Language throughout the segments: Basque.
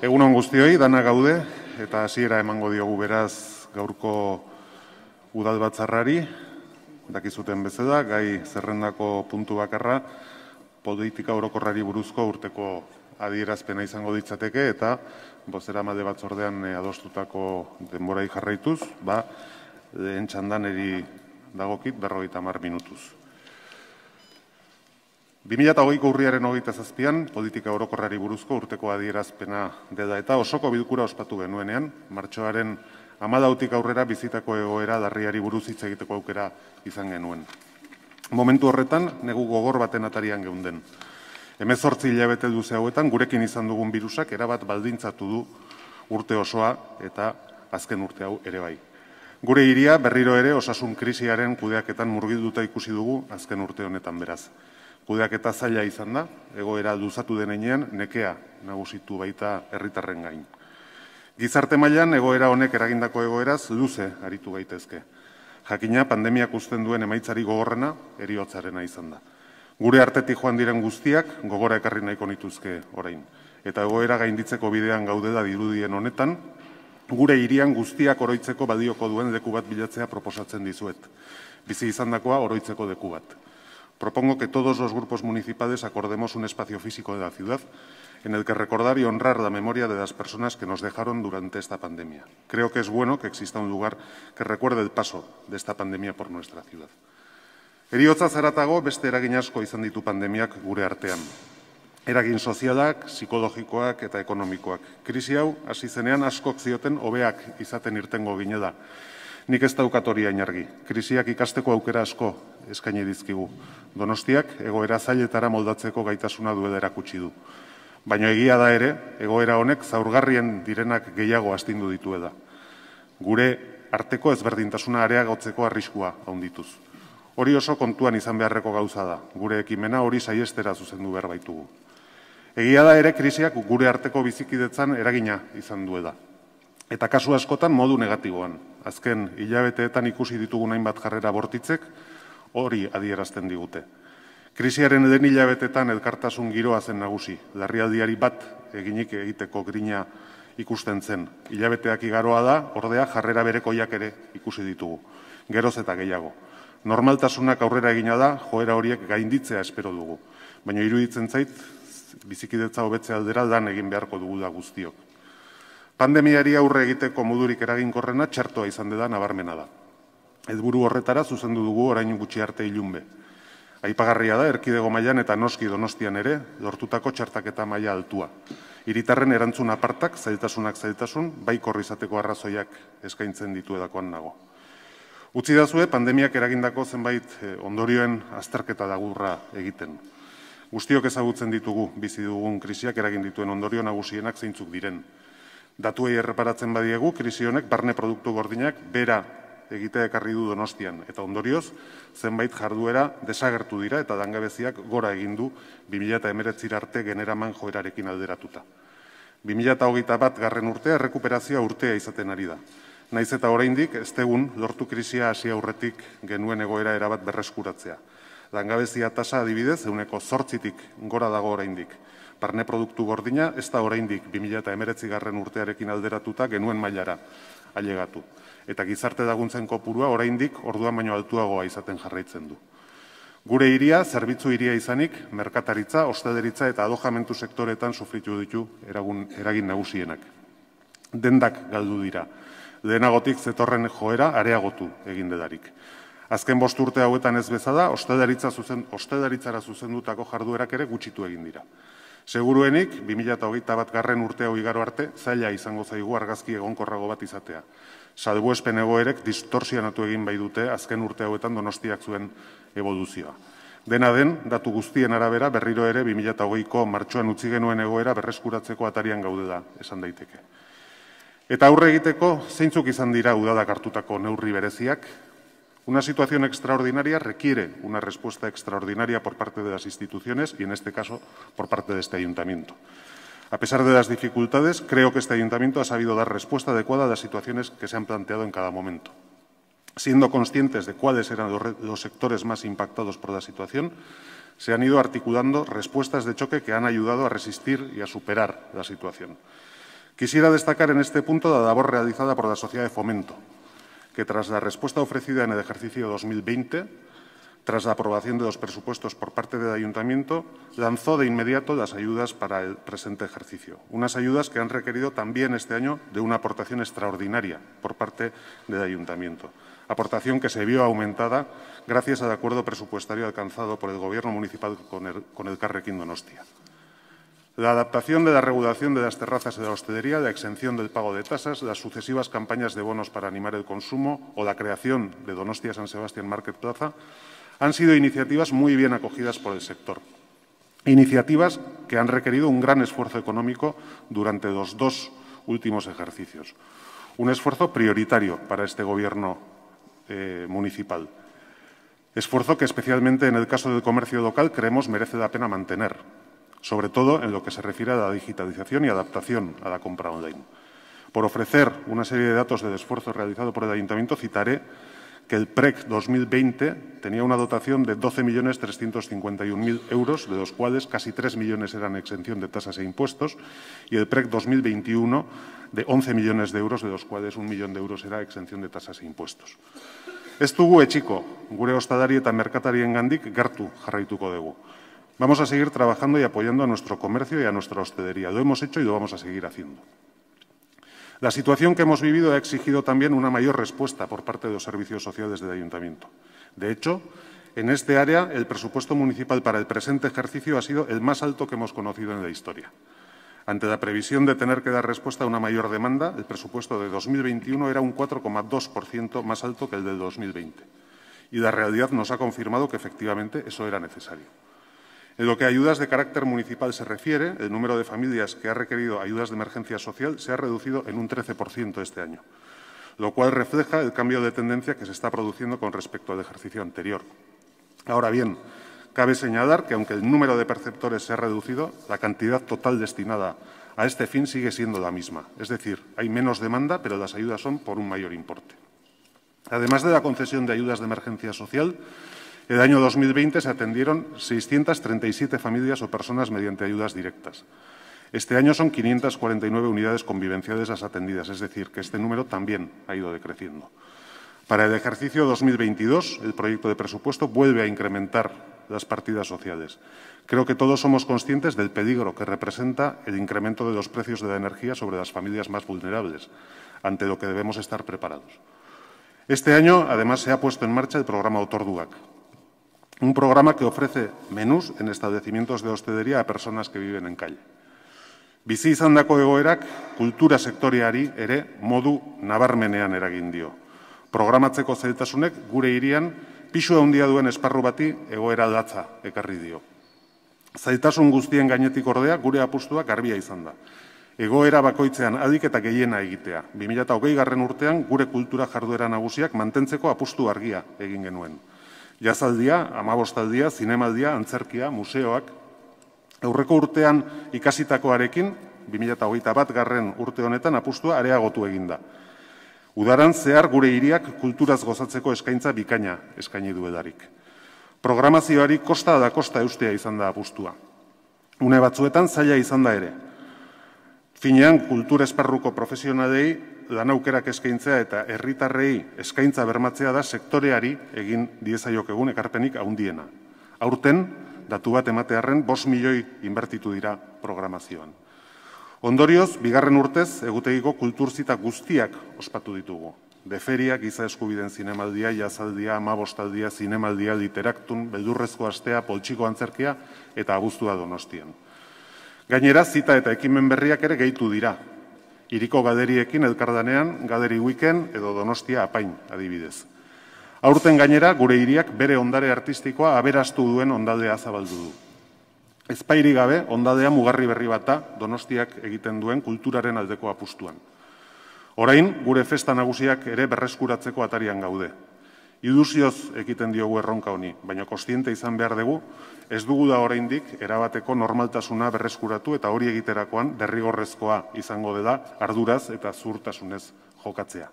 Egun on guztioi, dana gaude, eta hasiera emango diogu beraz gaurko udal batzarrari, dakizuten bezeda, gai zerrendako puntu bakarra, politika orokorrari buruzko urteko adierazpena izango ditzateke, eta bozera batzordean eh, adostutako denborai jarraituz, ba, entxandan eri dagokit berroita mar minutuz. 2008ko urriaren hogeita zazpian, politika orokorrari buruzko urteko adierazpena dela eta osoko bilkura ospatu genuenean, martxoaren amadautik aurrera bizitako egoera darriari buruz hitz egiteko aukera izan genuen. Momentu horretan, negu gogor baten atarian geunden. Hemezortzi hilabete duze hauetan, gurekin izan dugun birusak erabat baldintzatu du urte osoa eta azken urte hau ere bai. Gure hiria berriro ere osasun krisiaren kudeaketan murgilduta ikusi dugu azken urte honetan beraz kudeak eta zaila izan da, egoera duzatu denean, nekea nagusitu baita herritarren gain. Gizarte mailan egoera honek eragindako egoeraz, luze aritu gaitezke. Jakina, pandemiak usten duen emaitzari gogorrena, eriotzarena izan da. Gure artetik joan diren guztiak, gogora ekarri nahiko nituzke orain. Eta egoera gainditzeko bidean gaude dirudien honetan, gure hirian guztiak oroitzeko badioko duen deku bat bilatzea proposatzen dizuet. Bizi izandakoa oroitzeko deku bat. Propongo que todos los grupos municipales acordemos un espacio físico de la ciudad en el que recordar y honrar la memoria de las personas que nos dejaron durante esta pandemia. Creo que es bueno que exista un lugar que recuerde el paso de esta pandemia por nuestra ciudad. Eriotza zaratago beste eragin asko izan pandemiak gure artean. Eragin sozialak, psikologikoak eta ekonomikoak. Krisi hau hasi zenean askok zioten hobeak izaten irtengo Nik ez daukat hori ainargi. Krisiak ikasteko aukera asko eskaini dizkigu. Donostiak egoera zailetara moldatzeko gaitasuna du erakutsi du. Baina egia da ere, egoera honek zaurgarrien direnak gehiago astindu ditu eda. Gure arteko ezberdintasuna areagotzeko arriskua haundituz. Hori oso kontuan izan beharreko gauza da, gure ekimena hori saiestera zuzendu behar baitugu. Egia da ere krisiak gure arteko bizikidetzan eragina izan duela. Eta kasu askotan modu negatiboan, azken hilabeteetan ikusi ditugun hainbat jarrera bortitzek, hori adierazten digute. Krisiaren den hilabetetan elkartasun giroa zen nagusi, larrialdiari bat eginik egiteko grina ikusten zen. Hilabeteak igaroa da, ordea jarrera bereko ere ikusi ditugu. Geroz eta gehiago. Normaltasunak aurrera egina da, joera horiek gainditzea espero dugu. Baina iruditzen zait, bizikidetza hobetzea aldera lan egin beharko dugu da guztiok. Pandemiari aurre egiteko modurik eraginkorrena txertoa izan dela nabarmena da. Ez buru horretara zuzendu dugu orain gutxi arte ilunbe. Aipagarria da Erkidego mailan eta Noski Donostian ere lortutako txertaketa maila altua. Hiritarren erantzun apartak zaitasunak zaitasun bai korrizateko arrazoiak eskaintzen dituelakoan nago. Utzi dazue pandemiak eragindako zenbait eh, ondorioen azterketa dagurra egiten. Guztiok ezagutzen ditugu bizi dugun krisiak eragin dituen ondorio nagusienak zeintzuk diren. Datuei erreparatzen badiegu, krisi honek barne produktu gordinak bera egitea ekarri du donostian. Eta ondorioz, zenbait jarduera desagertu dira eta dangabeziak gora egin egindu 2008 arte generaman joerarekin alderatuta. 2008 bat garren urtea, rekuperazioa urtea izaten ari da. Naiz eta oraindik ez tegun, lortu krisia hasi aurretik genuen egoera erabat berreskuratzea. Langabezia tasa adibidez, euneko tik gora dago oraindik. Parne produktu gordina, ez da oraindik 2019 garren urtearekin alderatuta genuen mailara ailegatu. Eta gizarte daguntzen kopurua oraindik orduan baino altuagoa izaten jarraitzen du. Gure iria, zerbitzu iria izanik, merkataritza, ostaderitza eta adojamentu sektoretan sufritu ditu eragun, eragin nagusienak. Dendak galdu dira, lehenagotik zetorren joera areagotu egin dedarik. Azken bost urte hauetan ez bezala, ostedaritza zuzen, zuzendutako jarduerak ere gutxitu egin dira. Seguruenik, 2008 bat garren urte igaro arte, zaila izango zaigu argazki egonkorrago bat izatea. Salbu espen egoerek distorsionatu egin bai dute azken urte hauetan donostiak zuen evoluzioa. Dena den, datu guztien arabera berriro ere 2008ko martxoan utzi genuen egoera berreskuratzeko atarian gaude da, esan daiteke. Eta aurre egiteko, zeintzuk izan dira udadak hartutako neurri bereziak, Una situación extraordinaria requiere una respuesta extraordinaria por parte de las instituciones y, en este caso, por parte de este ayuntamiento. A pesar de las dificultades, creo que este ayuntamiento ha sabido dar respuesta adecuada a las situaciones que se han planteado en cada momento. Siendo conscientes de cuáles eran los sectores más impactados por la situación, se han ido articulando respuestas de choque que han ayudado a resistir y a superar la situación. Quisiera destacar en este punto la labor realizada por la Sociedad de Fomento, que tras la respuesta ofrecida en el ejercicio 2020, tras la aprobación de los presupuestos por parte del Ayuntamiento, lanzó de inmediato las ayudas para el presente ejercicio. Unas ayudas que han requerido también este año de una aportación extraordinaria por parte del Ayuntamiento. Aportación que se vio aumentada gracias al acuerdo presupuestario alcanzado por el Gobierno municipal con el, con Carrequín la adaptación de la regulación de las terrazas de la hostelería, la exención del pago de tasas, las sucesivas campañas de bonos para animar el consumo o la creación de Donostia San Sebastián Market Plaza han sido iniciativas muy bien acogidas por el sector. Iniciativas que han requerido un gran esfuerzo económico durante los dos últimos ejercicios. Un esfuerzo prioritario para este Gobierno eh, municipal. Esfuerzo que especialmente en el caso del comercio local creemos merece la pena mantener sobre todo en lo que se refiere a la digitalización y adaptación a la compra online. Por ofrecer una serie de datos del esfuerzo realizado por el Ayuntamiento, citaré que el PREC 2020 tenía una dotación de 12.351.000 euros, de los cuales casi 3 millones eran exención de tasas e impuestos, y el PREC 2021 de 11 millones de euros, de los cuales un millón de euros era exención de tasas e impuestos. Estuvo gure ostadari eta gandik gartu jarraituko dugu. Vamos a seguir trabajando y apoyando a nuestro comercio y a nuestra hostelería. Lo hemos hecho y lo vamos a seguir haciendo. La situación que hemos vivido ha exigido también una mayor respuesta por parte de los servicios sociales del Ayuntamiento. De hecho, en este área, el presupuesto municipal para el presente ejercicio ha sido el más alto que hemos conocido en la historia. Ante la previsión de tener que dar respuesta a una mayor demanda, el presupuesto de 2021 era un 4,2% más alto que el del 2020. Y la realidad nos ha confirmado que efectivamente eso era necesario. En lo que a ayudas de carácter municipal se refiere, el número de familias que ha requerido ayudas de emergencia social se ha reducido en un 13% este año, lo cual refleja el cambio de tendencia que se está produciendo con respecto al ejercicio anterior. Ahora bien, cabe señalar que aunque el número de perceptores se ha reducido, la cantidad total destinada a este fin sigue siendo la misma. Es decir, hay menos demanda, pero las ayudas son por un mayor importe. Además de la concesión de ayudas de emergencia social, el año 2020 se atendieron 637 familias o personas mediante ayudas directas. Este año son 549 unidades convivenciales las atendidas, es decir, que este número también ha ido decreciendo. Para el ejercicio 2022, el proyecto de presupuesto vuelve a incrementar las partidas sociales. Creo que todos somos conscientes del peligro que representa el incremento de los precios de la energía sobre las familias más vulnerables, ante lo que debemos estar preparados. Este año, además, se ha puesto en marcha el programa Autor un programa que ofrece menús en establecimientos de hostelería a personas que viven en calle. Bizi izandako egoerak kultura sektoreari ere modu nabarmenean eragin dio. Programatzeko zeltasunek gure hirian pisu handia duen esparru bati egoera aldatza ekarri dio. Zaitasun guztien gainetik ordea gure apustua garbia izan da. Egoera bakoitzean adik eta gehiena egitea. 2008 garren urtean gure kultura jarduera nagusiak mantentzeko apustu argia egin genuen jazaldia, amabostaldia, zinemaldia, antzerkia, museoak. Aurreko urtean ikasitakoarekin, 2008 bat garren urte honetan apustua areagotu eginda. Udaran zehar gure hiriak kulturaz gozatzeko eskaintza bikaina eskaini du edarik. Programazioari kosta da kosta eustea izan da apustua. Une batzuetan zaila izan da ere. Finean kultur esparruko profesionadei lan aukerak eskaintzea eta herritarrei eskaintza bermatzea da sektoreari egin diezaiok egun ekarpenik ahundiena. Aurten, datu bat ematearen, bos milioi inbertitu dira programazioan. Ondorioz, bigarren urtez, egutegiko kulturzita guztiak ospatu ditugu. De feria, giza eskubiden zinemaldia, jazaldia, amabostaldia, zinemaldia, literaktun, beldurrezko astea, poltsiko antzerkia eta abuztua Donostian. Gainera, zita eta ekimen berriak ere gehitu dira iriko gaderiekin elkardanean gaderi weekend edo donostia apain adibidez. Aurten gainera, gure iriak bere ondare artistikoa aberastu duen ondaldea zabaldu du. Ezpairi gabe, ondadea mugarri berri bata donostiak egiten duen kulturaren aldeko apustuan. Orain, gure festa nagusiak ere berreskuratzeko atarian gaude, Iduzioz ekiten diogu erronka honi, baina kostiente izan behar dugu, ez dugu da oraindik erabateko normaltasuna berreskuratu eta hori egiterakoan derrigorrezkoa izango dela arduraz eta zurtasunez jokatzea.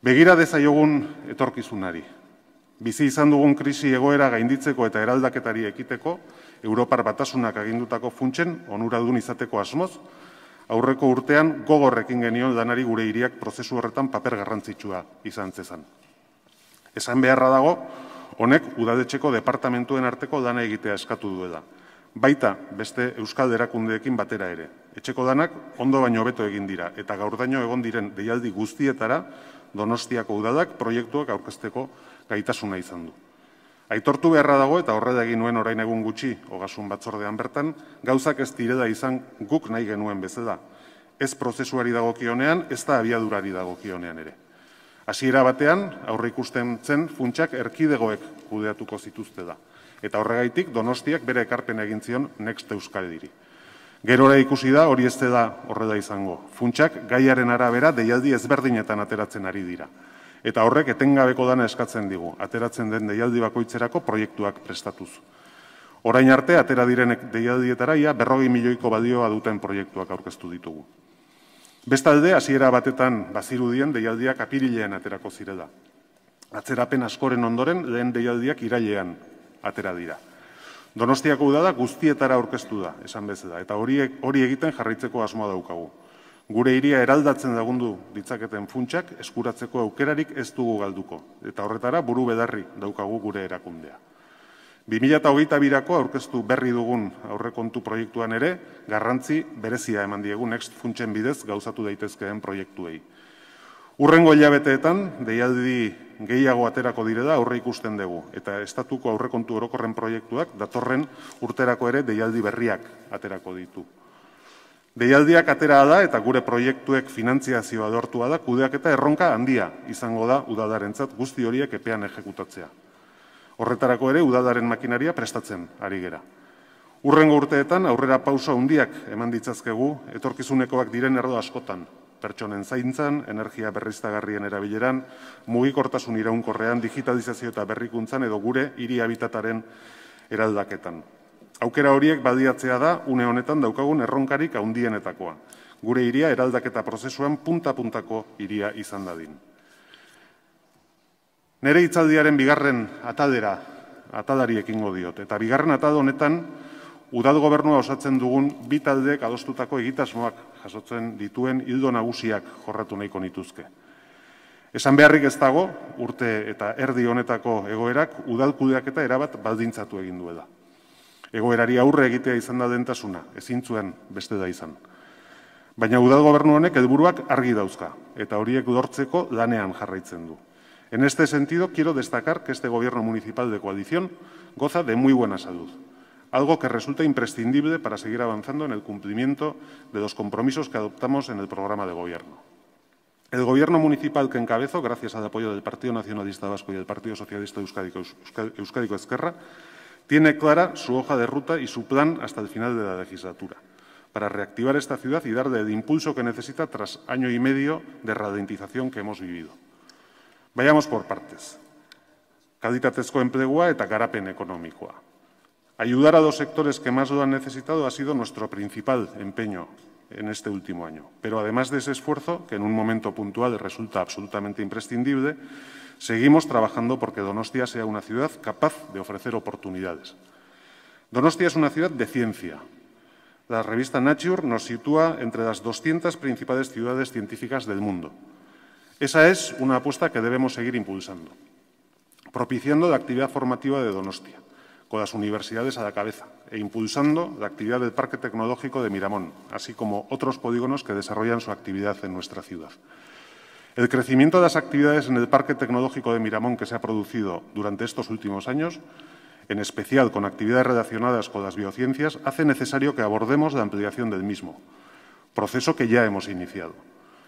Begira dezaiogun etorkizunari. Bizi izan dugun krisi egoera gainditzeko eta eraldaketari ekiteko, Europar batasunak agindutako funtsen, onuradun izateko asmoz, aurreko urtean gogorrekin genion danari gure iriak prozesu horretan paper garrantzitsua izan zezan. Esan beharra dago, honek udaletxeko departamentuen arteko dana egitea eskatu duela. Baita, beste Euskal erakundeekin batera ere. Etxeko danak ondo baino beto egin dira, eta gaur daño egon diren deialdi guztietara donostiako udalak proiektuak aurkezteko gaitasuna izan du. Aitortu beharra dago eta horre egin nuen orain egun gutxi, hogasun batzordean bertan, gauzak ez direda izan guk nahi genuen bezala. Ez prozesuari dagokionean, ez da abiadurari dagokionean ere. Hasiera batean, aurre ikusten zen funtsak erkidegoek kudeatuko zituzte da. Eta horregaitik, donostiak bere ekarpen egin zion next euskal diri. Gerora ikusi da, hori ez da horre da izango. Funtsak gaiaren arabera deialdi ezberdinetan ateratzen ari dira. Eta horrek etengabeko dana eskatzen digu, ateratzen den deialdi bakoitzerako proiektuak prestatuz. Orain arte, atera direnek deialdietaraia, berrogi milioiko badioa duten proiektuak aurkeztu ditugu. Bestalde, hasiera batetan bazirudien deialdiak apirilean aterako zirela. Atzerapen askoren ondoren lehen deialdiak irailean atera dira. Donostiako udada guztietara aurkeztu da, esan da, eta hori, hori egiten jarraitzeko asmoa daukagu. Gure iria eraldatzen dagundu ditzaketen funtsak eskuratzeko aukerarik ez dugu galduko, eta horretara buru bedarri daukagu gure erakundea. 2008 birako aurkeztu berri dugun aurrekontu proiektuan ere, garrantzi berezia eman diegu next funtsen bidez gauzatu daitezkeen proiektuei. Urrengo hilabeteetan, deialdi gehiago aterako direla aurre ikusten dugu, eta estatuko aurrekontu orokorren proiektuak datorren urterako ere deialdi berriak aterako ditu. Deialdiak atera da eta gure proiektuek finantziazioa dortua da, kudeak eta erronka handia izango da udadarentzat guzti horiek epean ejekutatzea. Horretarako ere udalaren makinaria prestatzen ari gera. Urrengo urteetan aurrera pausa handiak eman ditzazkegu etorkizunekoak diren erdo askotan, pertsonen zaintzan, energia berriztagarrien erabileran, mugikortasun iraunkorrean, digitalizazio eta berrikuntzan edo gure hiri habitataren eraldaketan. Aukera horiek badiatzea da une honetan daukagun erronkarik handienetakoa. Gure hiria eraldaketa prozesuan punta-puntako hiria izan dadin. Nere itzaldiaren bigarren ataldera, atalari ekingo diot. Eta bigarren atal honetan, udal gobernua osatzen dugun bi taldeek adostutako egitasmoak jasotzen dituen hildo nagusiak jorratu nahiko nituzke. Esan beharrik ez dago, urte eta erdi honetako egoerak, udal eta erabat baldintzatu egin duela. Egoerari aurre egitea izan da dentasuna, ezin zuen beste da izan. Baina udal gobernu honek edburuak argi dauzka, eta horiek dortzeko lanean jarraitzen du. En este sentido, quiero destacar que este Gobierno municipal de coalición goza de muy buena salud, algo que resulta imprescindible para seguir avanzando en el cumplimiento de los compromisos que adoptamos en el programa de Gobierno. El Gobierno municipal que encabezo, gracias al apoyo del Partido Nacionalista Vasco y del Partido Socialista Euskádico-Esquerra, tiene clara su hoja de ruta y su plan hasta el final de la legislatura para reactivar esta ciudad y darle el impulso que necesita tras año y medio de ralentización que hemos vivido. Vayamos por partes. Kalitatezko enplegua eta garapen ekonomikoa. Ayudar a los sectores que más lo han necesitado ha sido nuestro principal empeño en este último año. Pero además de ese esfuerzo, que en un momento puntual resulta absolutamente imprescindible, seguimos trabajando porque Donostia sea una ciudad capaz de ofrecer oportunidades. Donostia es una ciudad de ciencia. La revista Nature nos sitúa entre las 200 principales ciudades científicas del mundo. Esa es una apuesta que debemos seguir impulsando, propiciando la actividad formativa de Donostia, con las universidades a la cabeza, e impulsando la actividad del Parque Tecnológico de Miramón, así como otros polígonos que desarrollan su actividad en nuestra ciudad. El crecimiento de las actividades en el Parque Tecnológico de Miramón que se ha producido durante estos últimos años, en especial con actividades relacionadas con las biociencias, hace necesario que abordemos la ampliación del mismo, proceso que ya hemos iniciado.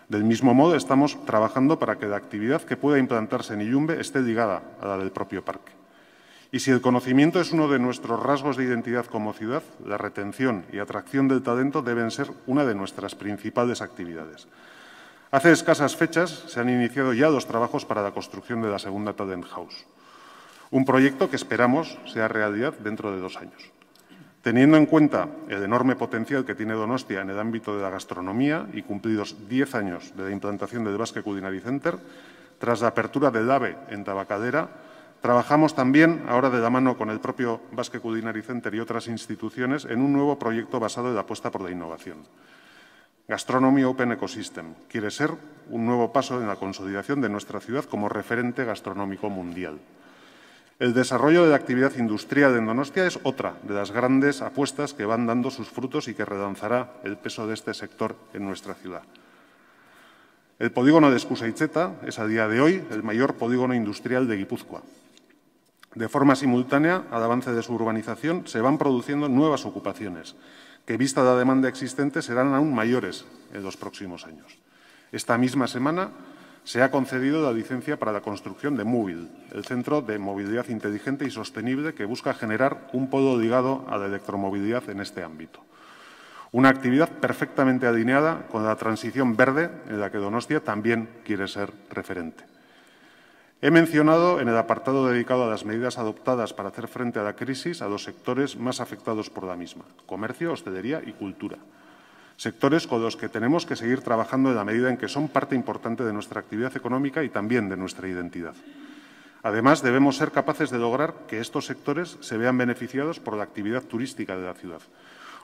Del mismo modo, estamos trabajando para que la actividad que pueda implantarse en Iyumbe esté ligada a la del propio parque. Y si el conocimiento es uno de nuestros rasgos de identidad como ciudad, la retención y atracción del talento deben ser una de nuestras principales actividades. Hace escasas fechas se han iniciado ya los trabajos para la construcción de la segunda Talent House, un proyecto que esperamos sea realidad dentro de dos años. Teniendo en cuenta el enorme potencial que tiene Donostia en el ámbito de la gastronomía y cumplidos diez años de la implantación del Basque Culinary Center, tras la apertura del AVE en Tabacadera, trabajamos también, ahora de la mano con el propio Basque Culinary Center y otras instituciones, en un nuevo proyecto basado en la apuesta por la innovación. Gastronomía Open Ecosystem quiere ser un nuevo paso en la consolidación de nuestra ciudad como referente gastronómico mundial. El desarrollo de la actividad industrial en Donostia es otra de las grandes apuestas que van dando sus frutos y que redanzará el peso de este sector en nuestra ciudad. El polígono de Cheta es a día de hoy el mayor polígono industrial de Guipúzcoa. De forma simultánea al avance de su urbanización se van produciendo nuevas ocupaciones que, vista la demanda existente, serán aún mayores en los próximos años. Esta misma semana se ha concedido la licencia para la construcción de Móvil, el centro de movilidad inteligente y sostenible que busca generar un polo ligado a la electromovilidad en este ámbito. Una actividad perfectamente alineada con la transición verde en la que Donostia también quiere ser referente. He mencionado en el apartado dedicado a las medidas adoptadas para hacer frente a la crisis a los sectores más afectados por la misma, comercio, hostelería y cultura sectores con los que tenemos que seguir trabajando en la medida en que son parte importante de nuestra actividad económica y también de nuestra identidad. Además, debemos ser capaces de lograr que estos sectores se vean beneficiados por la actividad turística de la ciudad,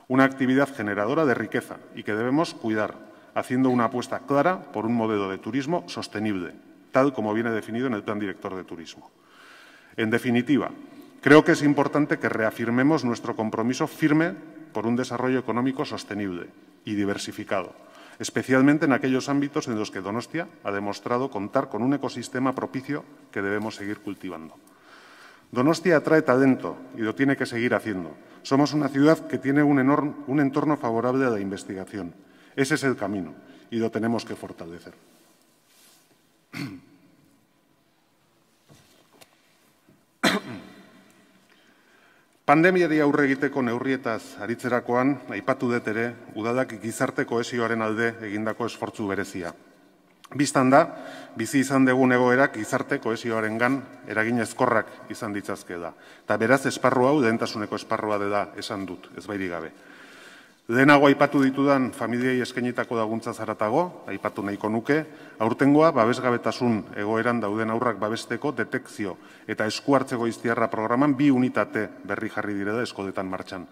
una actividad generadora de riqueza y que debemos cuidar, haciendo una apuesta clara por un modelo de turismo sostenible, tal como viene definido en el Plan Director de Turismo. En definitiva, creo que es importante que reafirmemos nuestro compromiso firme por un desarrollo económico sostenible, y diversificado, especialmente en aquellos ámbitos en los que Donostia ha demostrado contar con un ecosistema propicio que debemos seguir cultivando. Donostia atrae talento y lo tiene que seguir haciendo. Somos una ciudad que tiene un, un entorno favorable a la investigación. Ese es el camino y lo tenemos que fortalecer. Pandemiari aurre egiteko neurrietaz aritzerakoan, aipatu dut ere, udalak gizarte alde egindako esfortzu berezia. Biztan da, bizi izan degun egoerak gizarte kohesioaren gan eragin ezkorrak izan ditzazke da. Eta beraz, esparru hau, dentasuneko esparrua dela esan dut, ez bairi gabe. Lehenago aipatu ditudan familiai eskenitako daguntza zaratago, aipatu nahiko nuke, aurtengoa babesgabetasun egoeran dauden aurrak babesteko detekzio eta eskuartzeko iztiarra programan bi unitate berri jarri direda eskodetan martxan.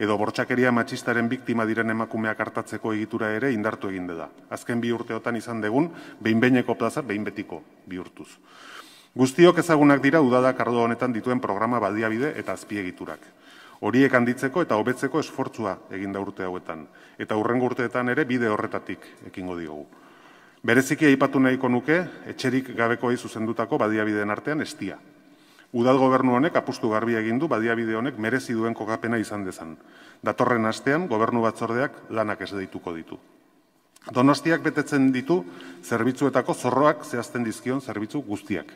Edo bortxakeria matxistaren biktima diren emakumeak hartatzeko egitura ere indartu egin da. Azken bi urteotan izan degun, behinbeineko plaza behinbetiko bi urtuz. Guztiok ezagunak dira udada kardo honetan dituen programa badiabide eta azpiegiturak. Horiek handitzeko eta hobetzeko esfortzua egin da urte hauetan eta urrengo urteetan ere bide horretatik ekingo diogu. Bereziki aipatu nahiko nuke etxerik gabekoei zuzendutako badiabideen artean estia. Udal gobernu honek apustu garbi egin du badiabide honek merezi duen kokapena izan dezan. Datorren astean gobernu batzordeak lanak ez deituko ditu. Donostiak betetzen ditu zerbitzuetako zorroak zehazten dizkion zerbitzu guztiak.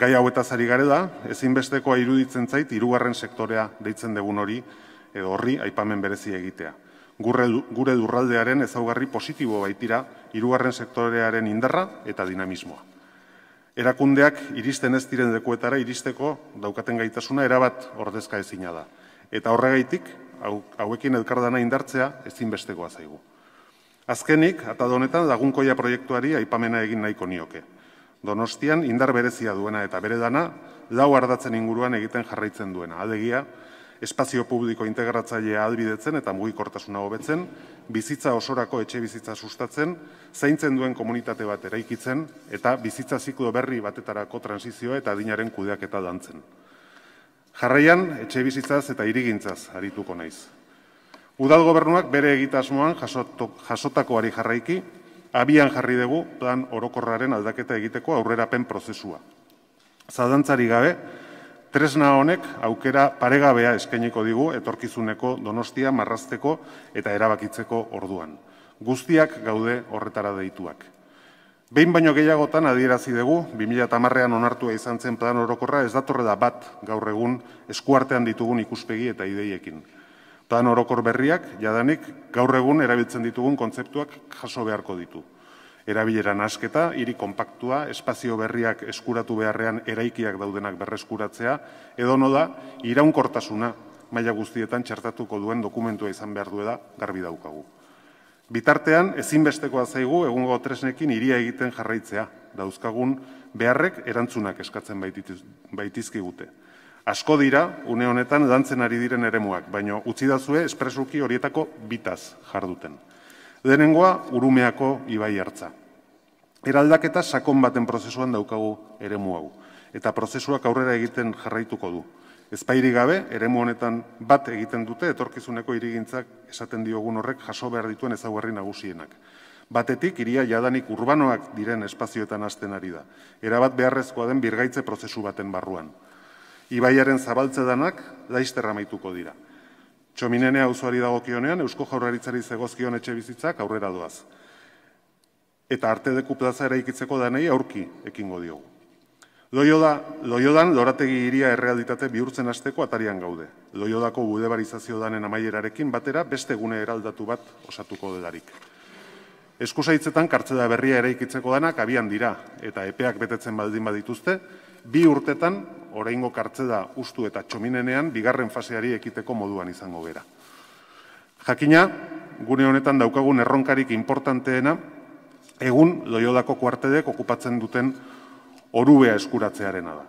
Gai hau eta zari da, ezinbestekoa iruditzen zait, irugarren sektorea deitzen degun hori, edo horri, aipamen berezi egitea. Gure durraldearen ezaugarri positibo baitira, irugarren sektorearen indarra eta dinamismoa. Erakundeak iristen ez diren dekuetara iristeko daukaten gaitasuna erabat ordezka ezina da. Eta horregaitik, hauekin elkardana indartzea ezinbestekoa zaigu. Azkenik, atadonetan, donetan, lagunkoia proiektuari aipamena egin nahiko nioke. Donostian indar berezia duena eta bere dana, lau ardatzen inguruan egiten jarraitzen duena. aldegia, espazio publiko integratzailea albidetzen eta mugikortasuna hobetzen, bizitza osorako etxe bizitza sustatzen, zaintzen duen komunitate bat eraikitzen, eta bizitza ziklo berri batetarako transizioa eta adinaren kudeak eta dantzen. Jarraian, etxe bizitzaz eta irigintzaz arituko naiz. Udal gobernuak bere egitasmoan jasotakoari jarraiki, abian jarri dugu plan orokorraren aldaketa egiteko aurrerapen prozesua. Zadantzari gabe, tresna honek aukera paregabea eskainiko digu etorkizuneko donostia marrazteko eta erabakitzeko orduan. Guztiak gaude horretara deituak. Behin baino gehiagotan adierazi dugu, 2008an onartua izan zen plan orokorra ez datorre da bat gaur egun eskuartean ditugun ikuspegi eta ideiekin. Plan orokor berriak, jadanik, gaur egun erabiltzen ditugun kontzeptuak jaso beharko ditu. Erabilera nasketa, hiri kompaktua, espazio berriak eskuratu beharrean eraikiak daudenak berreskuratzea, edo iraunkortasuna, maila guztietan txertatuko duen dokumentua izan behar dueda garbi daukagu. Bitartean, ezinbestekoa zaigu egungo tresnekin iria egiten jarraitzea, dauzkagun beharrek erantzunak eskatzen baitizkigute. Asko dira, une honetan, lantzen ari diren eremuak, baino utzi dazue espresuki horietako bitaz jarduten. Denengoa, urumeako ibai hartza. Eraldaketa sakon baten prozesuan daukagu eremu hau, eta prozesuak aurrera egiten jarraituko du. Ezpairi gabe, eremu honetan bat egiten dute, etorkizuneko irigintzak esaten diogun horrek jaso behar dituen ezaugarri nagusienak. Batetik, iria jadanik urbanoak diren espazioetan hasten ari da. Erabat beharrezkoa den birgaitze prozesu baten barruan ibaiaren zabaltze danak laizterra amaituko dira. Txominene auzoari dagokionean Eusko Jaurlaritzari zegozkion etxe bizitzak aurrera doaz. Eta arte deku plaza eraikitzeko danei aurki ekingo diogu. loiodan lorategi hiria errealitate bihurtzen hasteko atarian gaude. Loiodako budebarizazio danen amaierarekin batera beste gune eraldatu bat osatuko delarik. Eskusaitzetan kartzela berria eraikitzeko danak abian dira eta epeak betetzen baldin badituzte, bi urtetan, oraingo da ustu eta txominenean, bigarren faseari ekiteko moduan izango gera. Jakina, gune honetan daukagun erronkarik importanteena, egun loiodako kuartedek okupatzen duten orubea eskuratzearena da.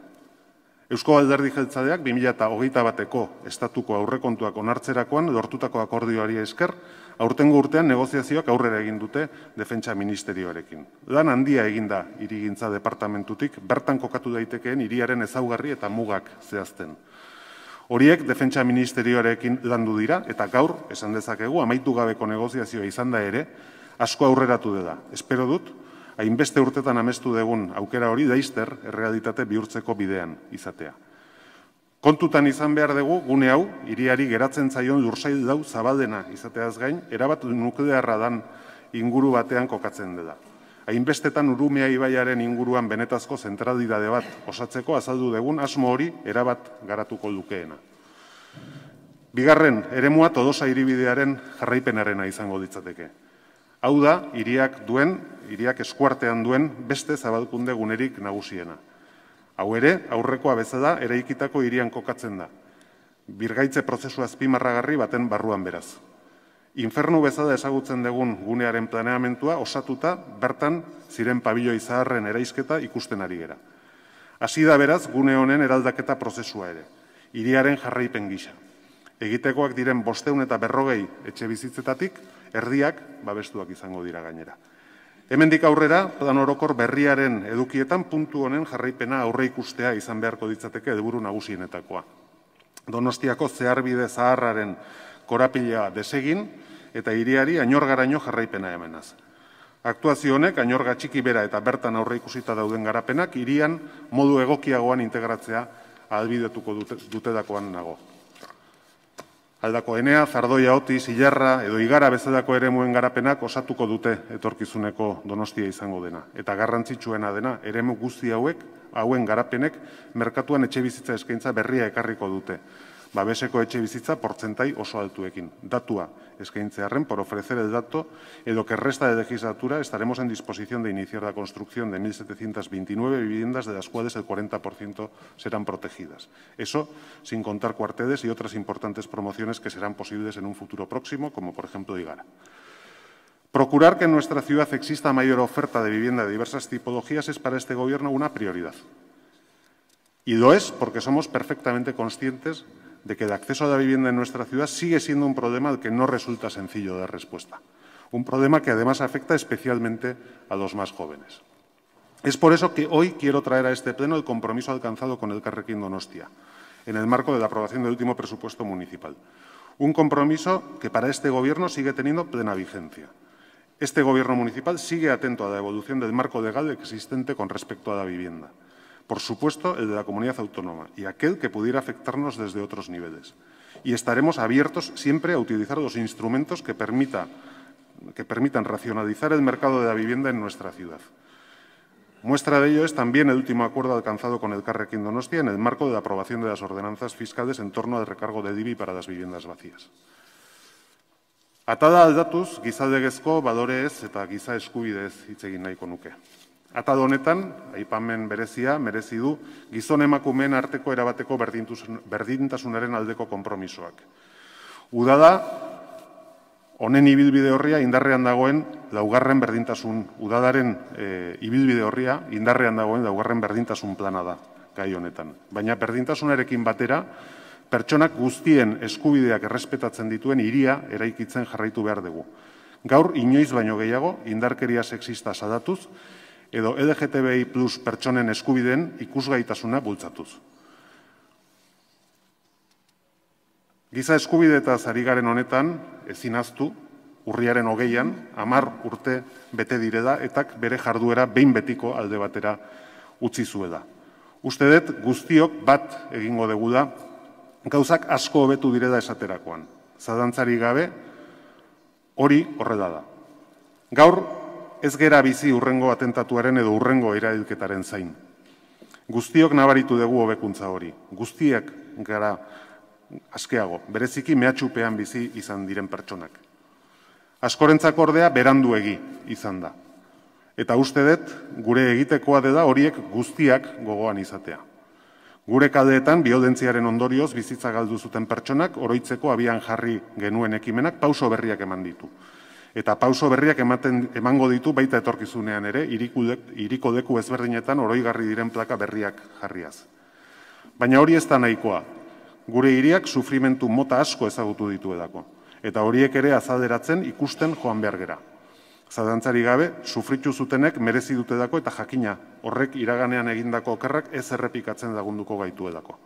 Eusko Alderdi Jeltzadeak 2008 bateko estatuko aurrekontuak onartzerakoan lortutako akordioari esker, aurtengo urtean negoziazioak aurrera egin dute Defentsa Ministerioarekin. Lan handia eginda irigintza departamentutik bertan kokatu daitekeen hiriaren ezaugarri eta mugak zehazten. Horiek Defentsa Ministerioarekin landu dira eta gaur esan dezakegu amaitu gabeko negoziazioa izan da ere asko aurreratu dela. Espero dut hainbeste urtetan amestu dugun aukera hori daister errealitate bihurtzeko bidean izatea. Kontutan izan behar dugu, gune hau, iriari geratzen zaion lursai dau zabaldena izateaz gain, erabat nuklearra dan inguru batean kokatzen dela. Hainbestetan urumea ibaiaren inguruan benetazko zentralidade bat osatzeko azaldu dugun asmo hori erabat garatuko lukeena. Bigarren, eremua todosa iribidearen jarraipenarena izango ditzateke. Hau da, iriak duen, iriak eskuartean duen, beste zabalkunde gunerik nagusiena. Hau ere, aurrekoa bezala eraikitako hirian kokatzen da. Birgaitze prozesu azpimarragarri baten barruan beraz. Infernu bezala ezagutzen dugun gunearen planeamentua osatuta bertan ziren pabilo izaharren eraizketa ikusten ari gera. Hasi da beraz gune honen eraldaketa prozesua ere, hiriaren jarraipen gisa. Egitekoak diren bosteun eta berrogei etxe bizitzetatik, erdiak babestuak izango dira gainera. Hemendik aurrera, plan orokor berriaren edukietan puntu honen jarraipena aurre ikustea izan beharko ditzateke deburu nagusienetakoa. Donostiako zeharbide zaharraren korapila desegin eta hiriari ainorgaraino jarraipena hemenaz. Aktuazio honek ainorga txiki bera eta bertan aurre ikusita dauden garapenak hirian modu egokiagoan integratzea albidetuko dute, dutedakoan nago. Aldako enea, zardoia otiz, zilarra edo igara bezalako ere garapenak osatuko dute etorkizuneko donostia izango dena. Eta garrantzitsuena dena, eremu guzti hauek, hauen garapenek, merkatuan etxe bizitza eskaintza berria ekarriko dute. babeseko etxe bizitza porcentai oso altuekin. Datua Cearren, por ofrecer el dato en lo que resta de legislatura estaremos en disposición de iniciar la construcción de 1.729 viviendas de las cuales el 40% serán protegidas. Eso sin contar cuarteles y otras importantes promociones que serán posibles en un futuro próximo, como por ejemplo Igara. Procurar que en nuestra ciudad exista mayor oferta de vivienda de diversas tipologías es para este Gobierno una prioridad. Y lo es porque somos perfectamente conscientes de que el acceso a la vivienda en nuestra ciudad sigue siendo un problema al que no resulta sencillo dar respuesta. Un problema que además afecta especialmente a los más jóvenes. Es por eso que hoy quiero traer a este pleno el compromiso alcanzado con el Carrequín Donostia, en el marco de la aprobación del último presupuesto municipal. Un compromiso que para este Gobierno sigue teniendo plena vigencia. Este Gobierno municipal sigue atento a la evolución del marco legal existente con respecto a la vivienda por supuesto el de la comunidad autónoma y aquel que pudiera afectarnos desde otros niveles. Y estaremos abiertos siempre a utilizar los instrumentos que, permitan racionalizar el mercado de la vivienda en nuestra ciudad. Muestra de ello es también el último acuerdo alcanzado con el Carrequín Donostia en el marco de la aprobación de las ordenanzas fiscales en torno al recargo de IBI para las viviendas vacías. Atada al quizá gizaldegezko de Gesco, eta giza escubidez y egin y conuque. Atado honetan, aipamen berezia, merezi du gizon emakumeen arteko erabateko berdintasunaren aldeko konpromisoak. Udada, honen ibilbide horria indarrean dagoen laugarren berdintasun, udadaren e, ibilbide horria indarrean dagoen laugarren berdintasun plana da, gai honetan. Baina berdintasunarekin batera, pertsonak guztien eskubideak errespetatzen dituen iria eraikitzen jarraitu behar dugu. Gaur, inoiz baino gehiago, indarkeria sexista sadatuz, edo LGTBI plus pertsonen eskubiden ikusgaitasuna bultzatuz. Giza eskubide eta zari garen honetan, ezinaztu, urriaren hogeian, amar urte bete direda, etak bere jarduera behin betiko alde batera utzi zuela. Ustedet, guztiok bat egingo dugu gauzak asko hobetu direda esaterakoan. Zadantzari gabe, hori horrela da. Gaur, ez gera bizi urrengo atentatuaren edo urrengo erailketaren zain. Guztiok nabaritu dugu hobekuntza hori. Guztiak gara askeago, bereziki mehatxupean bizi izan diren pertsonak. Askorentzak ordea beranduegi izan da. Eta uste dut, gure egitekoa deda horiek guztiak gogoan izatea. Gure kaldeetan, biodentziaren ondorioz bizitza galdu zuten pertsonak, oroitzeko abian jarri genuen ekimenak pauso berriak eman ditu eta pauso berriak ematen emango ditu baita etorkizunean ere, iriko, deku ezberdinetan oroigarri diren plaka berriak jarriaz. Baina hori ez da nahikoa, gure hiriak sufrimentu mota asko ezagutu ditu edako, eta horiek ere azaderatzen ikusten joan behar gera. Zadantzari gabe, sufritu zutenek merezi dute dako eta jakina horrek iraganean egindako okerrak ez errepikatzen lagunduko gaitu edako.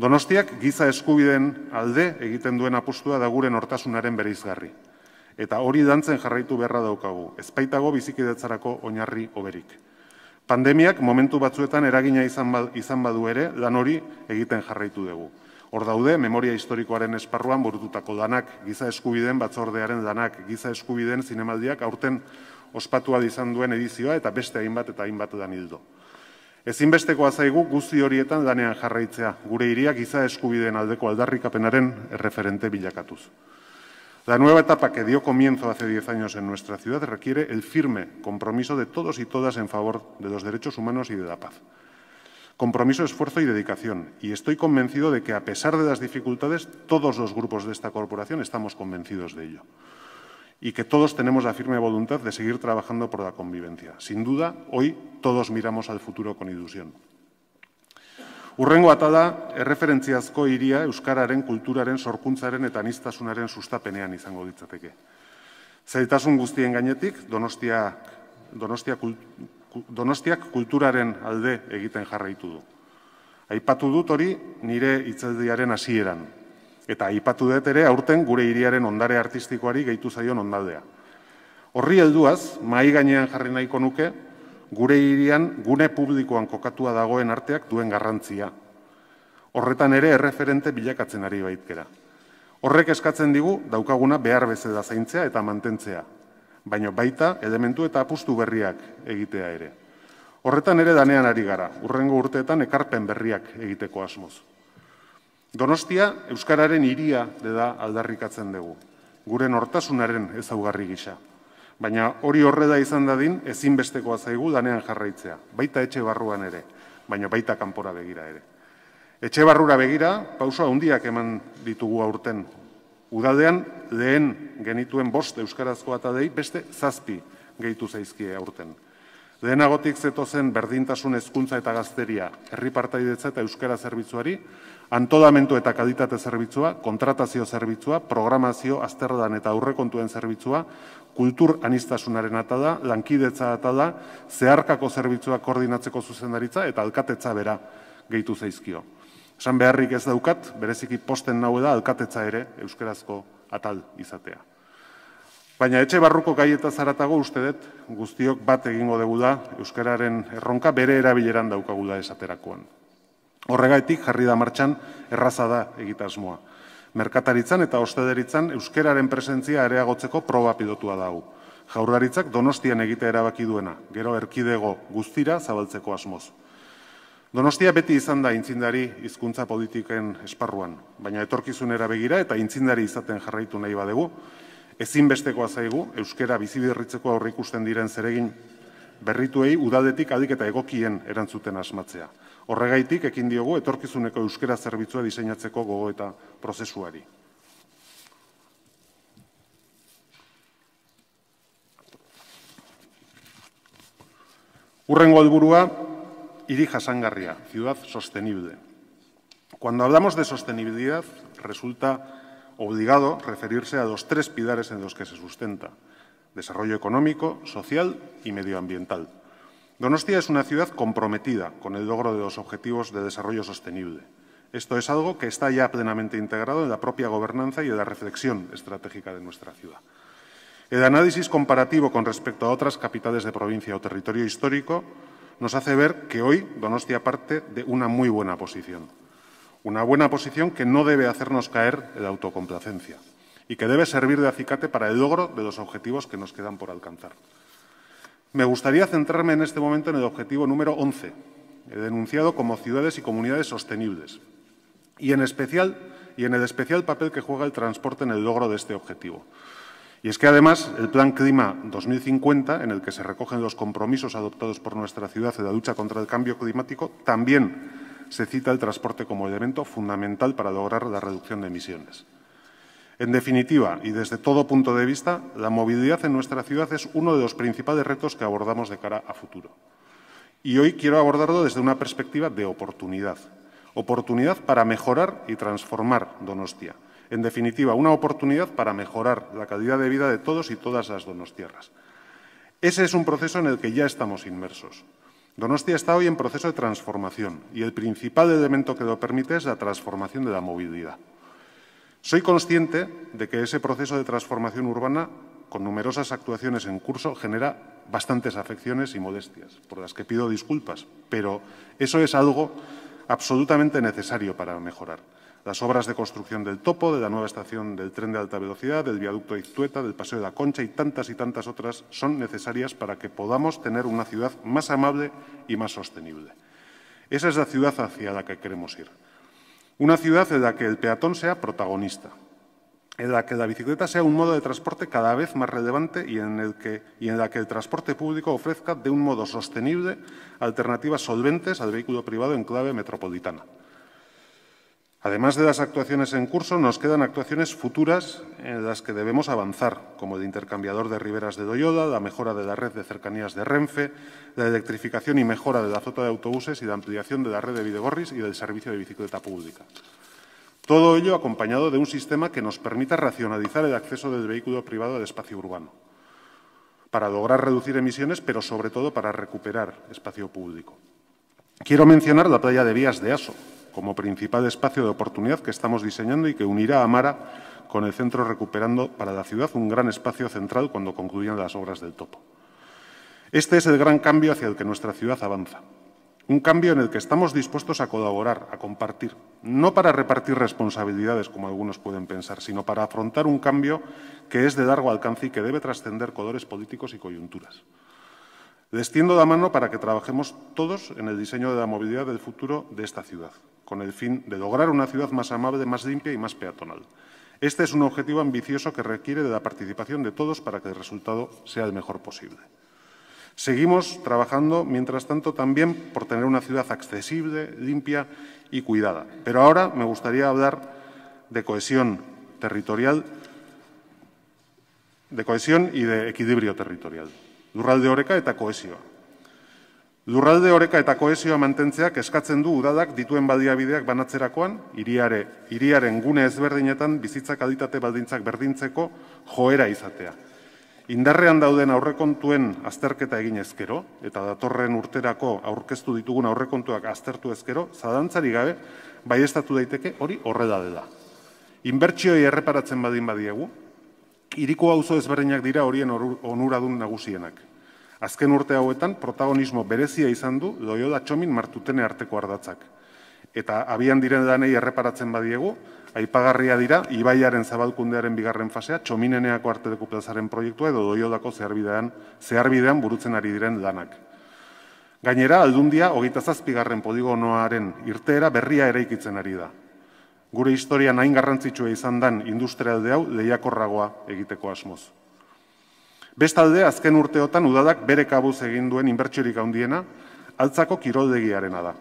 Donostiak giza eskubideen alde egiten duen apustua da guren hortasunaren bereizgarri eta hori dantzen jarraitu beharra daukagu, ezpaitago bizikidetzarako oinarri oberik. Pandemiak momentu batzuetan eragina ba-, izan badu ere, lan hori egiten jarraitu dugu. Hor daude, memoria historikoaren esparruan burututako danak, giza eskubideen, batzordearen danak, giza eskubideen, zinemaldiak, aurten ospatua izan duen edizioa eta beste hainbat eta hainbat lan hildo. Ezinbesteko azaigu guzti horietan lanean jarraitzea, gure iriak giza eskubideen aldeko aldarrikapenaren erreferente bilakatuz. La nueva etapa que dio comienzo hace diez años en nuestra ciudad requiere el firme compromiso de todos y todas en favor de los derechos humanos y de la paz. Compromiso, esfuerzo y dedicación. Y estoy convencido de que, a pesar de las dificultades, todos los grupos de esta corporación estamos convencidos de ello. Y que todos tenemos la firme voluntad de seguir trabajando por la convivencia. Sin duda, hoy todos miramos al futuro con ilusión. Urrengo atada, erreferentziazko iria Euskararen, kulturaren, sorkuntzaren eta niztasunaren sustapenean izango ditzateke. Zaitasun guztien gainetik, donostiak kulturaren alde egiten jarraitu du. Aipatu dut hori nire itzaldiaren hasieran. Eta aipatu dut ere aurten gure hiriaren ondare artistikoari gehitu zaion ondaldea. Horri helduaz, mai gainean jarri nahiko nuke, gure hirian gune publikoan kokatua dagoen arteak duen garrantzia. Horretan ere erreferente bilakatzen ari baitkera. Horrek eskatzen digu daukaguna behar bezeda zaintzea eta mantentzea, baino baita elementu eta apustu berriak egitea ere. Horretan ere danean ari gara, urrengo urteetan ekarpen berriak egiteko asmoz. Donostia, Euskararen iria deda aldarrikatzen dugu, gure nortasunaren ezaugarri gisa. Baina hori da izan dadin, ezinbestekoa zaigu danean jarraitzea, baita etxe barruan ere, baina baita kanpora begira ere. Etxe barrura begira, pausoa handiak eman ditugu aurten. Udadean, lehen genituen bost euskarazkoa eta dei, beste zazpi gehitu zaizkie aurten. Lehenagotik zeto zen berdintasun hezkuntza eta gazteria, herripartaidetza eta euskara zerbitzuari, antodamentu eta kalitate zerbitzua, kontratazio zerbitzua, programazio, azterdan eta aurrekontuen zerbitzua, kultur anistasunaren ata da, lankidetza ata da, zeharkako zerbitzuak koordinatzeko zuzendaritza eta alkatetza bera gehitu zaizkio. Esan beharrik ez daukat, bereziki posten naue da alkatetza ere euskerazko atal izatea. Baina etxe barruko gai eta zaratago uste dut guztiok bat egingo dugu da Euskararen erronka bere erabileran daukagula esaterakoan. Horregaetik jarri da martxan da egitasmoa. Merkataritzan eta ostederitzan euskeraren presentzia areagotzeko proba pilotua dago. Jaurgaritzak donostian egite erabaki duena, gero erkidego guztira zabaltzeko asmoz. Donostia beti izan da intzindari hizkuntza politiken esparruan, baina etorkizunera begira eta intzindari izaten jarraitu nahi badegu, ezinbestekoa zaigu, euskera bizibirritzeko aurrikusten diren zeregin berrituei udaldetik adik eta egokien erantzuten asmatzea. Horregaitik, ekin diogu, etorkizuneko euskera zerbitzua diseinatzeko gogo eta prozesuari. Urrengo helburua, hiri jasangarria, ciudad sostenible. Cuando hablamos de sostenibilidad, resulta obligado referirse a los tres pilares en los que se sustenta, desarrollo económico, social y medioambiental. Donostia es una ciudad comprometida con el logro de los objetivos de desarrollo sostenible. Esto es algo que está ya plenamente integrado en la propia gobernanza y en la reflexión estratégica de nuestra ciudad. El análisis comparativo con respecto a otras capitales de provincia o territorio histórico nos hace ver que hoy Donostia parte de una muy buena posición. Una buena posición que no debe hacernos caer en la autocomplacencia y que debe servir de acicate para el logro de los objetivos que nos quedan por alcanzar. Me gustaría centrarme en este momento en el objetivo número 11, eh, denunciado como ciudades y comunidades sostenibles, y en, especial, y en el especial papel que juega el transporte en el logro de este objetivo. Y es que además el Plan Clima 2050, en el que se recogen los compromisos adoptados por nuestra ciudad en la lucha contra el cambio climático, también se cita el transporte como elemento fundamental para lograr la reducción de emisiones. En definitiva, y desde todo punto de vista, la movilidad en nuestra ciudad es uno de los principales retos que abordamos de cara a futuro. Y hoy quiero abordarlo desde una perspectiva de oportunidad. Oportunidad para mejorar y transformar Donostia. En definitiva, una oportunidad para mejorar la calidad de vida de todos y todas las donostiarras. Ese es un proceso en el que ya estamos inmersos. Donostia está hoy en proceso de transformación y el principal elemento que lo permite es la transformación de la movilidad. Soy consciente de que ese proceso de transformación urbana, con numerosas actuaciones en curso, genera bastantes afecciones y molestias, por las que pido disculpas, pero eso es algo absolutamente necesario para mejorar. Las obras de construcción del topo, de la nueva estación del tren de alta velocidad, del viaducto de Iztueta, del Paseo de la Concha y tantas y tantas otras son necesarias para que podamos tener una ciudad más amable y más sostenible. Esa es la ciudad hacia la que queremos ir. Una ciudad en la que el peatón sea protagonista, en la que la bicicleta sea un modo de transporte cada vez más relevante y en, y en la que el transporte público ofrezca de un modo sostenible alternativas solventes al vehículo privado en clave metropolitana. Además de las actuaciones en curso, nos quedan actuaciones futuras en las que debemos avanzar, como el intercambiador de riberas de Doyoda, la mejora de la red de cercanías de Renfe, la electrificación y mejora de la flota de autobuses y la ampliación de la red de Videgorris y del servicio de bicicleta pública. Todo ello acompañado de un sistema que nos permita racionalizar el acceso del vehículo privado al espacio urbano, para lograr reducir emisiones, pero sobre todo para recuperar espacio público. Quiero mencionar la playa de Vías de Aso, como principal espacio de oportunidad que estamos diseñando y que unirá a Mara con el centro recuperando para la ciudad un gran espacio central cuando concluyan las obras del topo. Este es el gran cambio hacia el que nuestra ciudad avanza. Un cambio en el que estamos dispuestos a colaborar, a compartir, no para repartir responsabilidades como algunos pueden pensar, sino para afrontar un cambio que es de largo alcance y que debe trascender colores políticos y coyunturas. Les la mano para que trabajemos todos en el diseño de la movilidad del futuro de esta ciudad, con el fin de lograr una ciudad más amable, más limpia y más peatonal. Este es un objetivo ambicioso que requiere de la participación de todos para que el resultado sea el mejor posible. Seguimos trabajando, mientras tanto, también por tener una ciudad accesible, limpia y cuidada. Pero ahora me gustaría hablar de cohesión territorial, de cohesión y de equilibrio territorial. lurralde horeka eta koesioa. Lurralde horeka eta koesioa mantentzeak eskatzen du udadak dituen baliabideak banatzerakoan, iriare, iriaren gune ezberdinetan bizitza kalitate baldintzak berdintzeko joera izatea. Indarrean dauden aurrekontuen azterketa egin ezkero, eta datorren urterako aurkeztu ditugun aurrekontuak aztertu ezkero, zadantzari gabe, bai daiteke hori horre da dela. Inbertsioi erreparatzen badin badiegu, Iriko auzo ezberdinak dira horien onuradun nagusienak. Azken urte hauetan protagonismo berezia izan du Loio Txomin martutene arteko ardatzak. Eta abian diren danei erreparatzen badiegu, aipagarria dira Ibaiaren zabalkundearen bigarren fasea Txomineneako arte deku plazaren proiektua edo Loio dako zeharbidean, zeharbidean burutzen ari diren lanak. Gainera, aldundia, hogeita zazpigarren podigo noaren irteera berria eraikitzen ari da gure historia nahi garrantzitsua izan den industrialde hau lehiakorragoa egiteko asmoz. Bestalde, azken urteotan udadak bere kabuz egin duen inbertsiorik handiena, altzako kiroldegiaren da.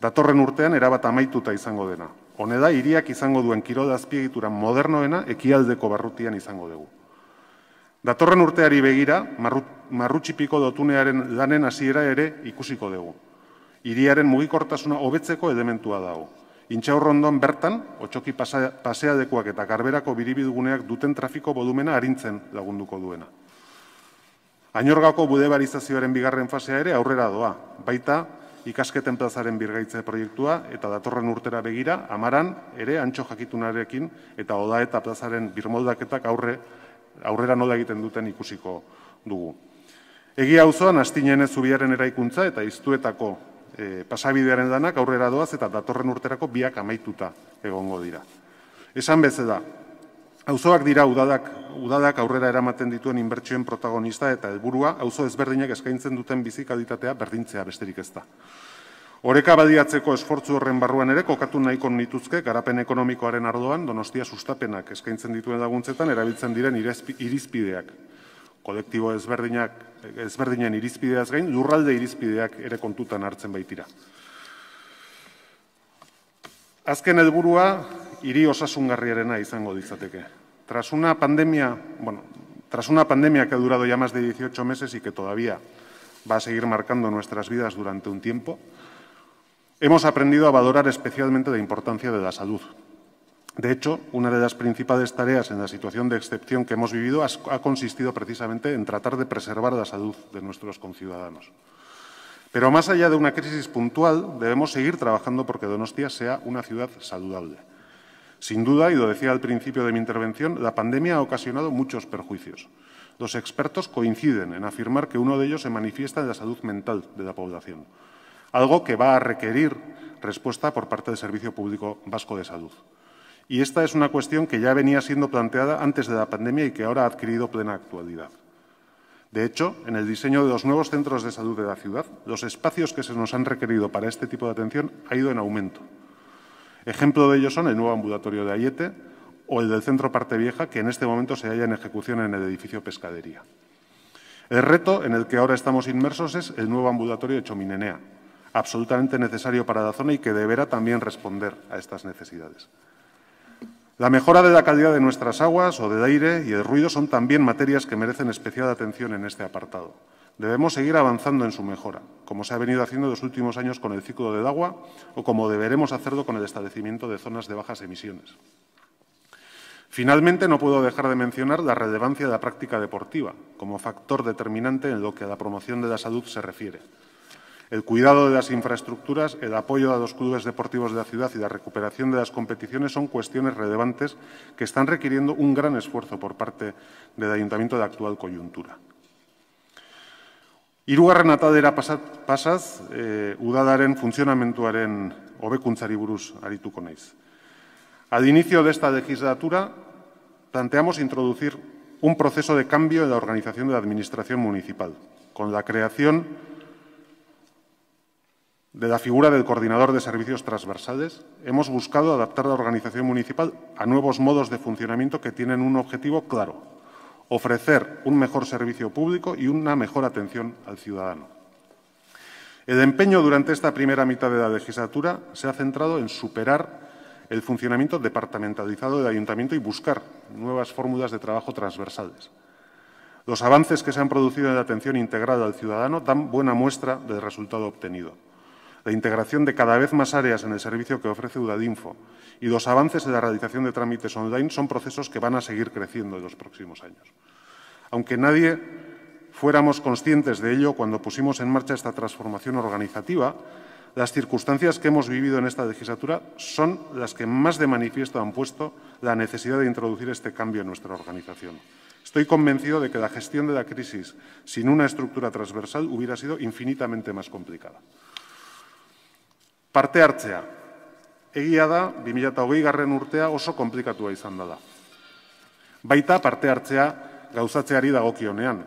Datorren urtean erabat amaituta izango dena. Hone da, iriak izango duen kirolda azpiegituran modernoena ekialdeko barrutian izango dugu. Datorren urteari begira, marrutxipiko dotunearen lanen hasiera ere ikusiko dugu. Hiriaren mugikortasuna hobetzeko elementua dago. Intxaurrondon bertan, otxoki paseadekuak eta garberako biribiduguneak duten trafiko bodumena harintzen lagunduko duena. Añorgako bude barizazioaren bigarren fasea ere aurrera doa, baita ikasketen plazaren birgaitze proiektua eta datorren urtera begira, amaran ere antxo jakitunarekin eta oda eta plazaren birmoldaketak aurre, aurrera noda egiten duten ikusiko dugu. Egia auzoan zoan, ez zubiaren eraikuntza eta iztuetako e, pasabidearen danak aurrera doaz eta datorren urterako biak amaituta egongo dira. Esan beze da, hauzoak dira udadak, udadak aurrera eramaten dituen inbertsioen protagonista eta helburua auzo ezberdinak eskaintzen duten bizikaditatea berdintzea besterik ez da. Horeka badiatzeko esfortzu horren barruan ere, kokatu nahiko nituzke, garapen ekonomikoaren ardoan, donostia sustapenak eskaintzen dituen laguntzetan, erabiltzen diren irizpideak. kolektibo ezberdinak, ezberdinen irizpideaz gain, lurralde irizpideak ere kontutan hartzen baitira. Azken helburua hiri osasungarriarena izango ditzateke. Tras una pandemia, bueno, tras una pandemia que ha durado ya más de 18 meses y que todavía va a seguir marcando nuestras vidas durante un tiempo, hemos aprendido a valorar especialmente la importancia de la salud, de hecho, una de las principales tareas en la situación de excepción que hemos vivido ha consistido precisamente en tratar de preservar la salud de nuestros conciudadanos. Pero más allá de una crisis puntual, debemos seguir trabajando porque Donostia sea una ciudad saludable. Sin duda, y lo decía al principio de mi intervención, la pandemia ha ocasionado muchos perjuicios. Los expertos coinciden en afirmar que uno de ellos se manifiesta en la salud mental de la población, algo que va a requerir respuesta por parte del Servicio Público Vasco de Salud. Y esta es una cuestión que ya venía siendo planteada antes de la pandemia y que ahora ha adquirido plena actualidad. De hecho, en el diseño de los nuevos centros de salud de la ciudad, los espacios que se nos han requerido para este tipo de atención ha ido en aumento. Ejemplo de ello son el nuevo ambulatorio de Ayete o el del centro Parte Vieja, que en este momento se halla en ejecución en el edificio Pescadería. El reto en el que ahora estamos inmersos es el nuevo ambulatorio de Chominenea, absolutamente necesario para la zona y que deberá también responder a estas necesidades. La mejora de la calidad de nuestras aguas o del aire y el ruido son también materias que merecen especial atención en este apartado. Debemos seguir avanzando en su mejora, como se ha venido haciendo en los últimos años con el ciclo del agua o como deberemos hacerlo con el establecimiento de zonas de bajas emisiones. Finalmente, no puedo dejar de mencionar la relevancia de la práctica deportiva como factor determinante en lo que a la promoción de la salud se refiere. El cuidado de las infraestructuras, el apoyo a los clubes deportivos de la ciudad y la recuperación de las competiciones son cuestiones relevantes que están requiriendo un gran esfuerzo por parte del Ayuntamiento de actual coyuntura. Hirugarren atadera pasaz, eh, hobekuntzari Al inicio de esta legislatura planteamos introducir un proceso de cambio en la organización de la Administración Municipal, con la creación de la figura del coordinador de servicios transversales, hemos buscado adaptar la organización municipal a nuevos modos de funcionamiento que tienen un objetivo claro, ofrecer un mejor servicio público y una mejor atención al ciudadano. El empeño durante esta primera mitad de la legislatura se ha centrado en superar el funcionamiento departamentalizado del ayuntamiento y buscar nuevas fórmulas de trabajo transversales. Los avances que se han producido en la atención integrada al ciudadano dan buena muestra del resultado obtenido la integración de cada vez más áreas en el servicio que ofrece Udadinfo y los avances en la realización de trámites online son procesos que van a seguir creciendo en los próximos años. Aunque nadie fuéramos conscientes de ello cuando pusimos en marcha esta transformación organizativa, las circunstancias que hemos vivido en esta legislatura son las que más de manifiesto han puesto la necesidad de introducir este cambio en nuestra organización. Estoy convencido de que la gestión de la crisis sin una estructura transversal hubiera sido infinitamente más complicada. Parte hartzea. Egia da, 2008 garren urtea oso komplikatua izan dada. Baita parte hartzea gauzatzeari dagokionean.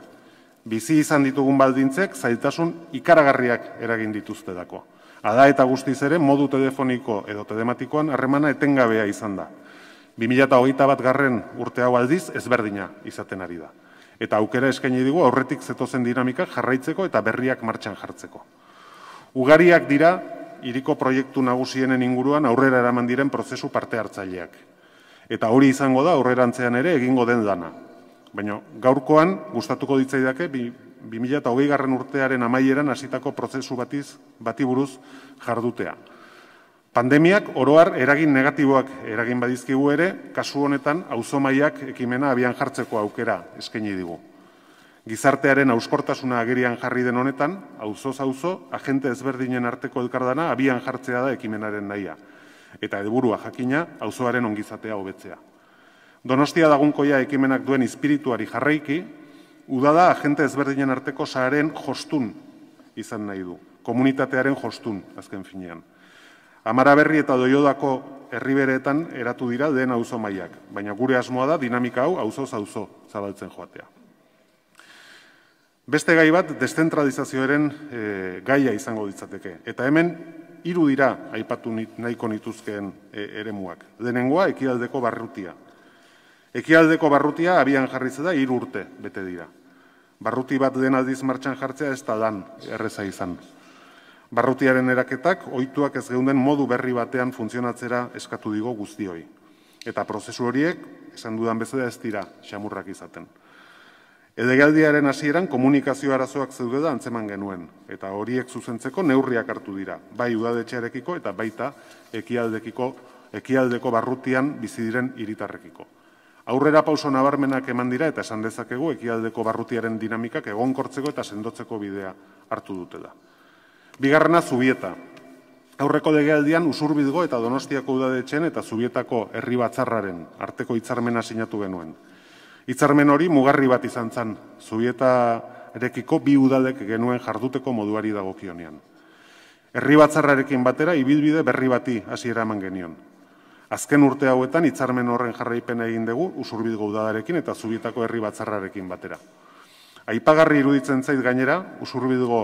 Bizi izan ditugun baldintzek, zailtasun ikaragarriak eragin dituzte dako. Ada eta guztiz ere, modu telefoniko edo telematikoan harremana etengabea izan da. 2008 bat garren urtea baldiz ezberdina izaten ari da. Eta aukera eskaini digu aurretik zetozen dinamika jarraitzeko eta berriak martxan jartzeko. Ugariak dira iriko proiektu nagusienen inguruan aurrera eraman diren prozesu parte hartzaileak. Eta hori izango da aurrerantzean ere egingo den dana. Baina gaurkoan gustatuko ditzaidake 2008 garren urtearen amaieran hasitako prozesu batiz, bati buruz jardutea. Pandemiak oroar eragin negatiboak eragin badizkigu ere, kasu honetan auzomaiak ekimena abian jartzeko aukera eskaini digu. Gizartearen auskortasuna agerian jarri den honetan, auzo auzo agente ezberdinen arteko elkardana abian jartzea da ekimenaren nahia. Eta edburua jakina, auzoaren ongizatea hobetzea. Donostia dagunkoia ekimenak duen ispirituari jarraiki, udada agente ezberdinen arteko saaren jostun izan nahi du. Komunitatearen jostun, azken finean. Amara berri eta doiodako herriberetan eratu dira den auzo mailak, baina gure asmoa da dinamika hau auzo-zauzo zabaltzen joatea. Beste gai bat, dezentralizazioaren eh, gaia izango ditzateke. Eta hemen, hiru dira aipatu nahiko nituzkeen e, eremuak. Lehenengoa, ekialdeko barrutia. Ekialdeko barrutia abian jarritze da hiru urte bete dira. Barruti bat den aldiz martxan jartzea ez da dan erreza izan. Barrutiaren eraketak ohituak ez geunden modu berri batean funtzionatzera eskatu digo guztioi. Eta prozesu horiek, esan dudan bezala ez dira xamurrak izaten. Edegaldiaren hasieran komunikazio arazoak zeudela antzeman genuen, eta horiek zuzentzeko neurriak hartu dira, bai udadetxearekiko eta baita ekialdekiko, ekialdeko barrutian bizidiren iritarrekiko. Aurrera pauso nabarmenak eman dira eta esan dezakegu ekialdeko barrutiaren dinamikak egonkortzeko eta sendotzeko bidea hartu dutela. Bigarrena zubieta. Aurreko degealdian usurbidgo eta donostiako udadetxen eta zubietako herri batzarraren arteko hitzarmena sinatu genuen. Itzarmen hori mugarri bat izan zen, zubieta erekiko bi udalek genuen jarduteko moduari dagokionean. Herri batzarrarekin batera ibilbide berri bati hasiera eman genion. Azken urte hauetan hitzarmen horren jarraipen egin dugu Usurbilgo udalarekin eta Zubietako herri batzarrarekin batera. Aipagarri iruditzen zait gainera Usurbilgo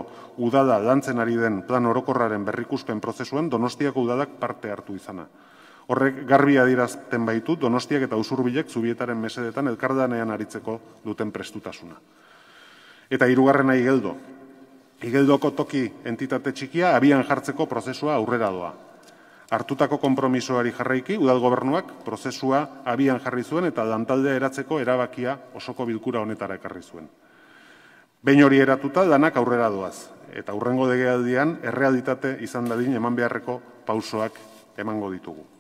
udala lantzen ari den plan orokorraren berrikuspen prozesuan Donostiako udalak parte hartu izana. Horrek garbi adierazten baitu Donostiak eta Usurbilek zubietaren mesedetan elkardanean aritzeko duten prestutasuna. Eta irugarrena igeldo. Igeldoko toki entitate txikia abian jartzeko prozesua aurrera doa. Artutako konpromisoari jarraiki, udal gobernuak prozesua abian jarri zuen eta lantaldea eratzeko erabakia osoko bilkura honetara ekarri zuen. Behin hori eratuta, danak aurrera doaz, eta urrengo degealdian errealitate izan dadin eman beharreko pausoak emango ditugu.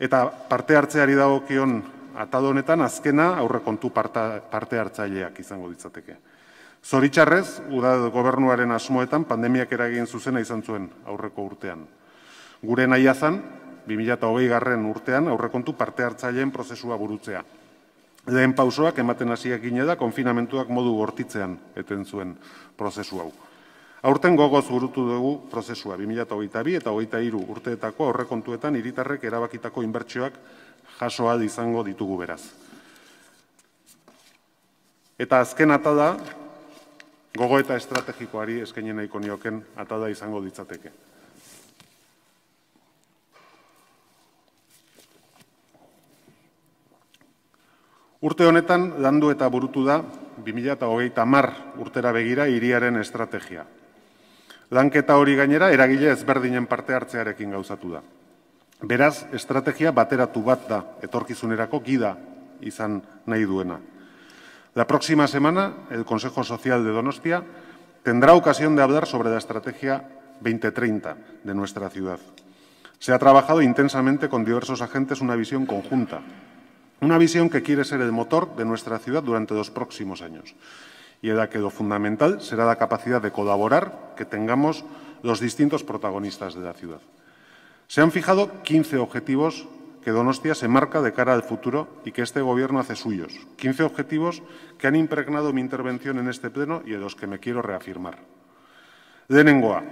Eta parte hartzeari dagokion atado honetan azkena aurrekontu parte hartzaileak izango ditzateke. Zoritxarrez, uda gobernuaren asmoetan pandemiak eragin zuzena izan zuen aurreko urtean. Gure nahi azan, 2008 garren urtean aurrekontu parte hartzaileen prozesua burutzea. Lehen pausoak ematen hasiak gine da, konfinamentuak modu gortitzean eten zuen prozesu hau. Aurten gogoz burutu dugu prozesua, 2008 eta 2008 urteetako aurrekontuetan iritarrek erabakitako inbertsioak jasoa izango ditugu beraz. Eta azken atada, gogo eta estrategikoari eskenien nahiko nioken atada izango ditzateke. Urte honetan, landu eta burutu da, 2008 mar urtera begira iriaren estrategia. Lanketa hori gainera eragile en parte hartzearekin gauzatu da. Beraz, estrategia batera bat da, etorkizunerako gida izan nahi La próxima semana, el Consejo Social de Donostia tendrá ocasión de hablar sobre la Estrategia 2030 de nuestra ciudad. Se ha trabajado intensamente con diversos agentes una visión conjunta, una visión que quiere ser el motor de nuestra ciudad durante los próximos años y ahora que lo fundamental será la capacidad de colaborar que tengamos los distintos protagonistas de la ciudad. Se han fijado 15 objetivos que Donostia se marca de cara al futuro y que este Gobierno hace suyos. 15 objetivos que han impregnado mi intervención en este pleno y de los que me quiero reafirmar. Lehenengoa,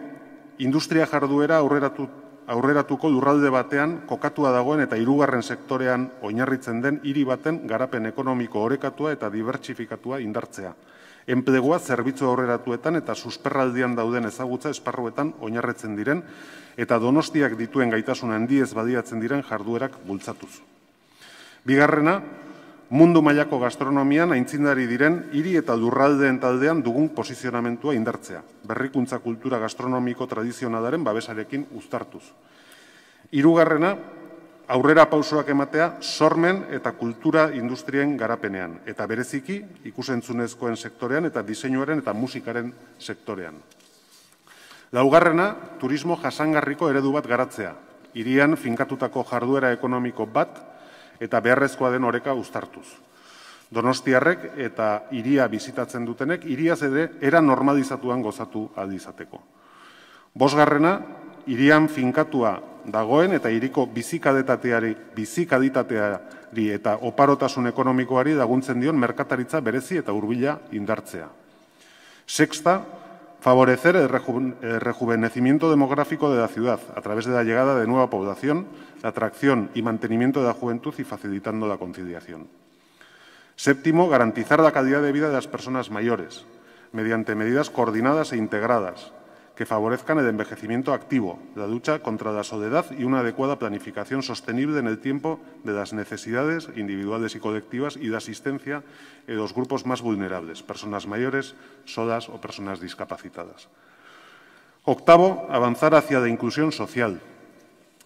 industria jarduera aurreratu, aurreratuko lurralde batean kokatua dagoen eta irugarren sektorean oinarritzen den hiri baten garapen ekonomiko orekatua eta diversificatua, indartzea. Enplegoa, zerbitzu aurreratuetan eta susperraldian dauden ezagutza esparruetan oinarretzen diren eta donostiak dituen gaitasun handiez badiatzen diren jarduerak bultzatuz. Bigarrena, mundu mailako gastronomian aintzindari diren hiri eta lurraldeen taldean dugun posizionamentua indartzea, berrikuntza kultura gastronomiko tradizionalaren babesarekin uztartuz. Hirugarrena, aurrera pausoak ematea sormen eta kultura industrien garapenean, eta bereziki ikusentzunezkoen sektorean eta diseinuaren eta musikaren sektorean. Laugarrena, turismo jasangarriko eredu bat garatzea, irian finkatutako jarduera ekonomiko bat eta beharrezkoa den oreka uztartuz. Donostiarrek eta iria bizitatzen dutenek, iria zede era normalizatuan gozatu aldizateko. Bosgarrena, irian finkatua dagoen eta hiriko bizikadetateari, bizikaditateari eta oparotasun ekonomikoari daguntzen dion merkataritza berezi eta hurbila indartzea. Sexta, favorecer el rejuvenecimiento demográfico de la ciudad a través de la llegada de nueva población, la atracción y mantenimiento de la juventud y facilitando la conciliación. Séptimo, garantizar la calidad de vida de las personas mayores mediante medidas coordinadas e integradas, que favorezcan el envejecimiento activo, la lucha contra la soledad y una adecuada planificación sostenible en el tiempo de las necesidades individuales y colectivas y de asistencia en los grupos más vulnerables, personas mayores, solas o personas discapacitadas. Octavo, avanzar hacia la inclusión social,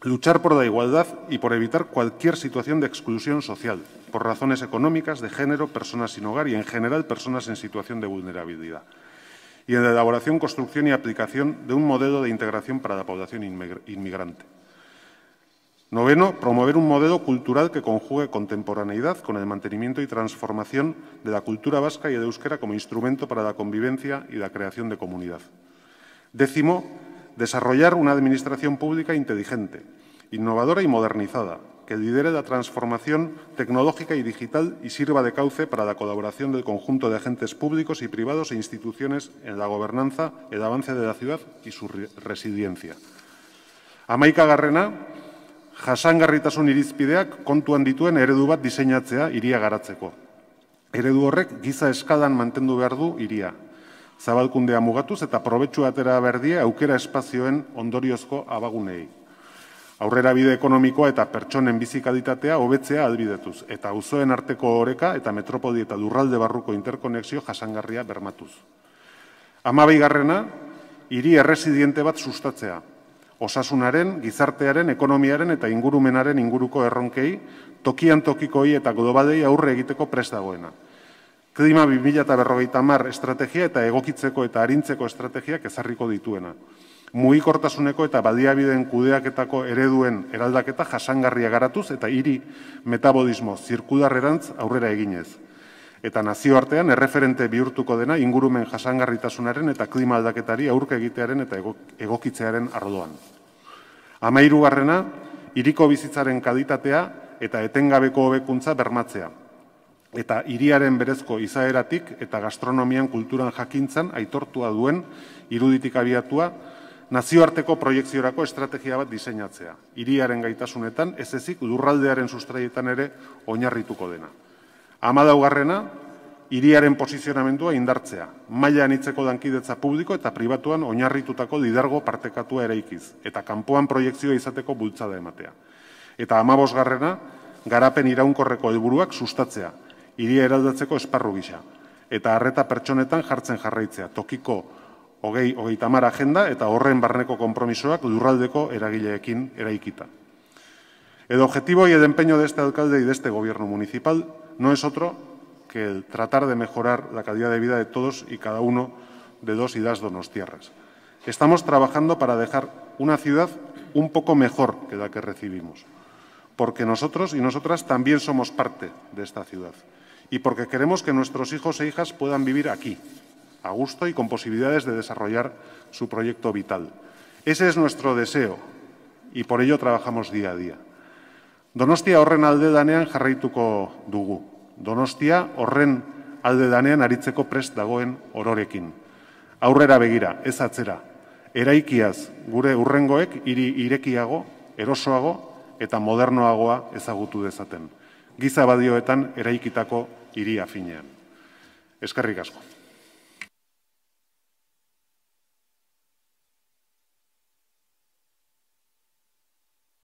luchar por la igualdad y por evitar cualquier situación de exclusión social, por razones económicas, de género, personas sin hogar y, en general, personas en situación de vulnerabilidad y en la elaboración, construcción y aplicación de un modelo de integración para la población inmigrante. Noveno, promover un modelo cultural que conjugue contemporaneidad con el mantenimiento y transformación de la cultura vasca y de euskera como instrumento para la convivencia y la creación de comunidad. Décimo, desarrollar una administración pública inteligente, innovadora y modernizada, que lidere la transformación tecnológica y digital y sirva de cauce para la colaboración del conjunto de agentes públicos y privados e instituciones en la gobernanza, el avance de la ciudad y su resiliencia. Amaika garrena, jasangarritasun irizpideak kontuan dituen eredu bat diseinatzea hiria garatzeko. Eredu horrek giza eskadan mantendu behar du hiria. Zabalkundea mugatuz eta probetxu atera berdia aukera en ondoriozko abagunei. aurrera bide ekonomikoa eta pertsonen bizikaditatea hobetzea albidetuz, eta auzoen arteko horeka eta metropodi eta durralde barruko interkonexio jasangarria bermatuz. Amabai garrena, hiri erresidiente bat sustatzea, osasunaren, gizartearen, ekonomiaren eta ingurumenaren inguruko erronkei, tokian tokikoi eta godobadei aurre egiteko prestagoena. dagoena. Klima 2000 berrogeita mar estrategia eta egokitzeko eta arintzeko estrategiak ezarriko dituena mugikortasuneko eta badiabideen kudeaketako ereduen eraldaketa jasangarria garatuz eta hiri metabodismo zirkudarrerantz aurrera eginez. Eta nazioartean erreferente bihurtuko dena ingurumen jasangarritasunaren eta klima aldaketari aurke egitearen eta egokitzearen ardoan. Hama garrena, iriko bizitzaren kalitatea eta etengabeko hobekuntza bermatzea. Eta hiriaren berezko izaeratik eta gastronomian kulturan jakintzan aitortua duen iruditik abiatua, nazioarteko proiektziorako estrategia bat diseinatzea, hiriaren gaitasunetan ez ezik lurraldearen sustraietan ere oinarrituko dena. garrena, hiriaren posizionamendua indartzea, maila anitzeko dankidetza publiko eta pribatuan oinarritutako lidergo partekatua eraikiz, eta kanpoan proiektzioa izateko bultzada ematea. Eta amabosgarrena, garapen iraunkorreko helburuak sustatzea, hiria eraldatzeko esparru gisa, eta harreta pertsonetan jartzen jarraitzea, tokiko gay, o agenda eta horren barneko era guillequín, era iquita. El objetivo y el empeño de este alcalde y de este gobierno municipal no es otro que el tratar de mejorar la calidad de vida de todos y cada uno de dos y donos tierras. Estamos trabajando para dejar una ciudad un poco mejor que la que recibimos, porque nosotros y nosotras también somos parte de esta ciudad y porque queremos que nuestros hijos e hijas puedan vivir aquí, a gusto y con posibilidades de desarrollar su proyecto vital. Ese es nuestro deseo y por ello trabajamos día a día. Donostia horren alde danean jarraituko dugu. Donostia horren alde danean aritzeko prest dagoen ororekin. Aurrera begira, ez atzera. Eraikiaz gure urrengoek iri irekiago, erosoago eta modernoagoa ezagutu dezaten. Giza badioetan eraikitako hiria finean. Eskerrik asko.